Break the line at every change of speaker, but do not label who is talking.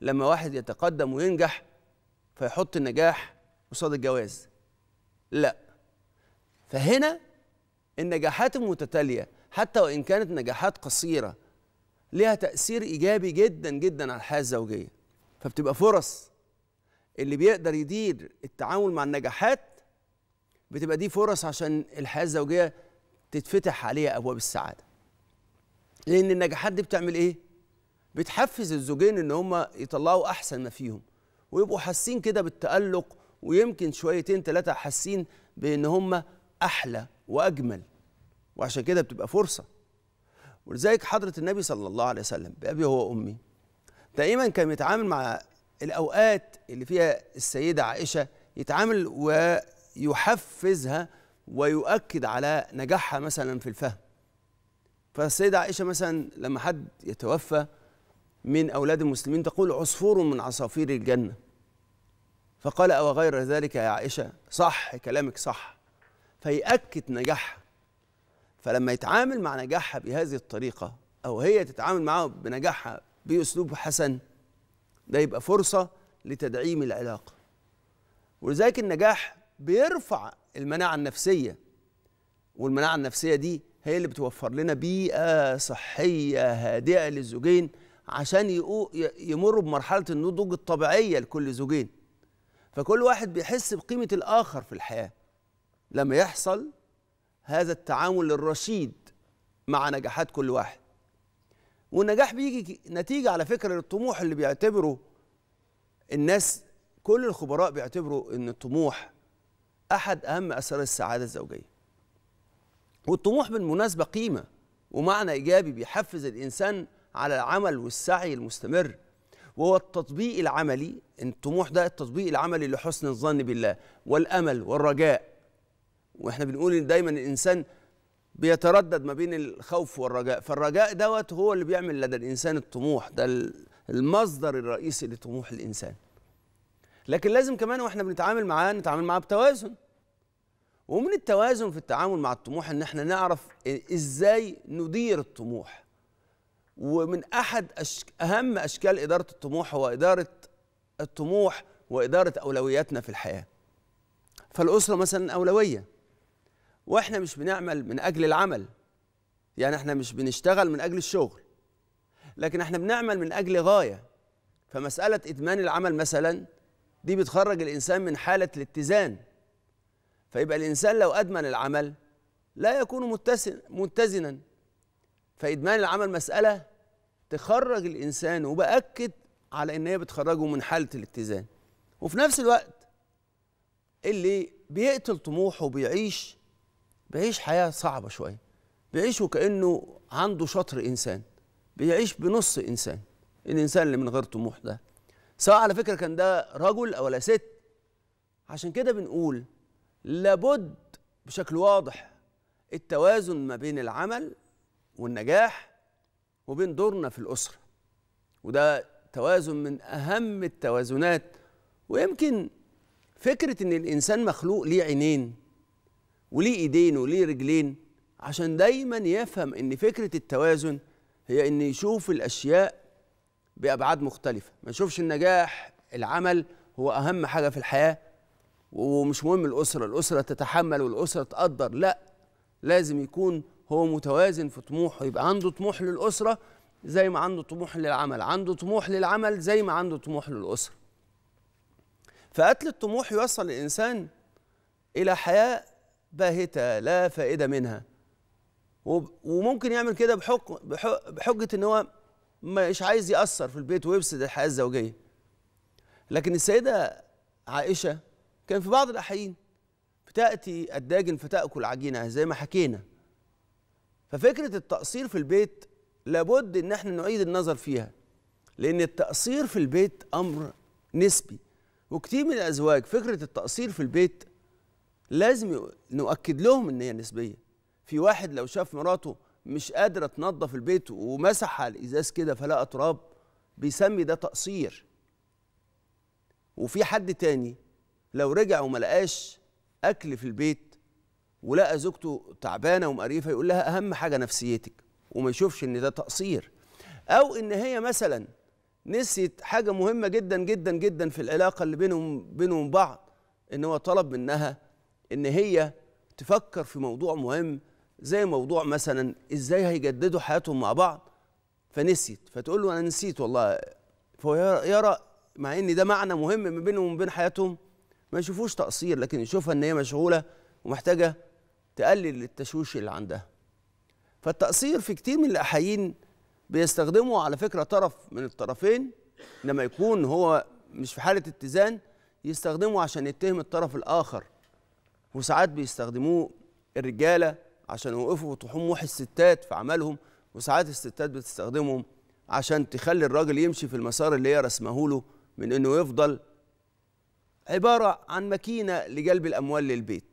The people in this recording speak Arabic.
لما واحد يتقدم وينجح فيحط النجاح قصاد الجواز لا فهنا النجاحات المتتاليه حتى وان كانت نجاحات قصيره لها تاثير ايجابي جدا جدا على الحياه الزوجيه فبتبقى فرص اللي بيقدر يدير التعامل مع النجاحات بتبقى دي فرص عشان الحياه الزوجيه تتفتح عليها ابواب السعاده لان النجاحات دي بتعمل ايه بتحفز الزوجين ان هم يطلعوا احسن ما فيهم ويبقوا حاسين كده بالتالق ويمكن شويتين ثلاثه حاسين بان هم احلى واجمل وعشان كده بتبقى فرصه ولذلك حضره النبي صلى الله عليه وسلم بابي هو امي دائما كان بيتعامل مع الاوقات اللي فيها السيده عائشه يتعامل ويحفزها ويؤكد على نجاحها مثلا في الفهم فالسيده عائشه مثلا لما حد يتوفى من أولاد المسلمين تقول عصفور من عصافير الجنة فقال أو غير ذلك يا عائشة صح كلامك صح فيأكد نجاحها فلما يتعامل مع نجاحها بهذه الطريقة أو هي تتعامل معه بنجاحها بأسلوب حسن ده يبقى فرصة لتدعيم العلاقة ولذلك النجاح بيرفع المناعة النفسية والمناعة النفسية دي هي اللي بتوفر لنا بيئة صحية هادئة للزوجين عشان يمروا بمرحله النضوج الطبيعيه لكل زوجين فكل واحد بيحس بقيمه الاخر في الحياه لما يحصل هذا التعامل الرشيد مع نجاحات كل واحد والنجاح بيجي نتيجه على فكره للطموح اللي بيعتبره الناس كل الخبراء بيعتبروا ان الطموح احد اهم اسرار السعاده الزوجيه والطموح بالمناسبه قيمه ومعنى ايجابي بيحفز الانسان على العمل والسعي المستمر وهو التطبيق العملي الطموح ده التطبيق العملي لحسن الظن بالله والامل والرجاء واحنا بنقول ان دايما الانسان بيتردد ما بين الخوف والرجاء فالرجاء دوت هو اللي بيعمل لدى الانسان الطموح ده المصدر الرئيسي لطموح الانسان لكن لازم كمان واحنا بنتعامل معاه نتعامل معاه بتوازن ومن التوازن في التعامل مع الطموح ان احنا نعرف ازاي ندير الطموح ومن احد أشك... اهم اشكال اداره الطموح هو اداره الطموح واداره اولوياتنا في الحياه فالاسره مثلا اولويه واحنا مش بنعمل من اجل العمل يعني احنا مش بنشتغل من اجل الشغل لكن احنا بنعمل من اجل غايه فمساله ادمان العمل مثلا دي بتخرج الانسان من حاله الاتزان فيبقى الانسان لو ادمن العمل لا يكون متزنا فادمان العمل مساله تخرج الانسان وباكد على ان هي بتخرجه من حاله الاتزان وفي نفس الوقت اللي بيقتل طموحه وبيعيش بيعيش حياه صعبه شويه بيعيش وكانه عنده شطر انسان بيعيش بنص انسان الانسان اللي من غير طموح ده سواء على فكره كان ده رجل او لا ست عشان كده بنقول لابد بشكل واضح التوازن ما بين العمل والنجاح وبين دورنا في الأسرة وده توازن من أهم التوازنات ويمكن فكرة إن الإنسان مخلوق ليه عينين وليه إيدين وليه رجلين عشان دايما يفهم إن فكرة التوازن هي إن يشوف الأشياء بأبعاد مختلفة ما يشوفش النجاح العمل هو أهم حاجة في الحياة ومش مهم الأسرة الأسرة تتحمل والأسرة تقدر لا لازم يكون هو متوازن في طموحه يبقى عنده طموح للأسرة زي ما عنده طموح للعمل عنده طموح للعمل زي ما عنده طموح للأسرة فقتل الطموح يوصل الإنسان إلى حياة باهتة لا فائدة منها وممكن يعمل كده بحق بحجة إن هو مش عايز يأثر في البيت ويفسد الحياة الزوجية لكن السيدة عائشة كان في بعض الأحيان بتأتي الداجن فتأكل عجينة زي ما حكينا ففكرة التقصير في البيت لابد إن احنا نعيد النظر فيها لأن التقصير في البيت أمر نسبي وكتير من الأزواج فكرة التقصير في البيت لازم نؤكد لهم إن هي نسبية في واحد لو شاف مراته مش قادرة تنظف البيت ومسح على الإزاز كده فلقى تراب بيسمي ده تقصير وفي حد تاني لو رجع وما لقاش أكل في البيت ولقى زوجته تعبانه ومقريفه يقول لها اهم حاجه نفسيتك وما يشوفش ان ده تقصير او ان هي مثلا نسيت حاجه مهمه جدا جدا جدا في العلاقه اللي بينهم بينهم بعض ان هو طلب منها ان هي تفكر في موضوع مهم زي موضوع مثلا ازاي هيجددوا حياتهم مع بعض فنسيت فتقول له انا نسيت والله فهو يرى مع ان ده معنى مهم ما بينهم وما بين حياتهم ما يشوفوش تقصير لكن يشوفها ان هي مشغوله ومحتاجه تقلل التشويش اللي عندها فالتقصير في كتير من الأحايين بيستخدموا على فكرة طرف من الطرفين لما يكون هو مش في حالة اتزان يستخدمه عشان يتهم الطرف الآخر وساعات بيستخدموه الرجالة عشان يوقفوا وحي الستات في عملهم وساعات الستات بتستخدمهم عشان تخلي الراجل يمشي في المسار اللي هي رسمه له من انه يفضل عبارة عن ماكينة لجلب الأموال للبيت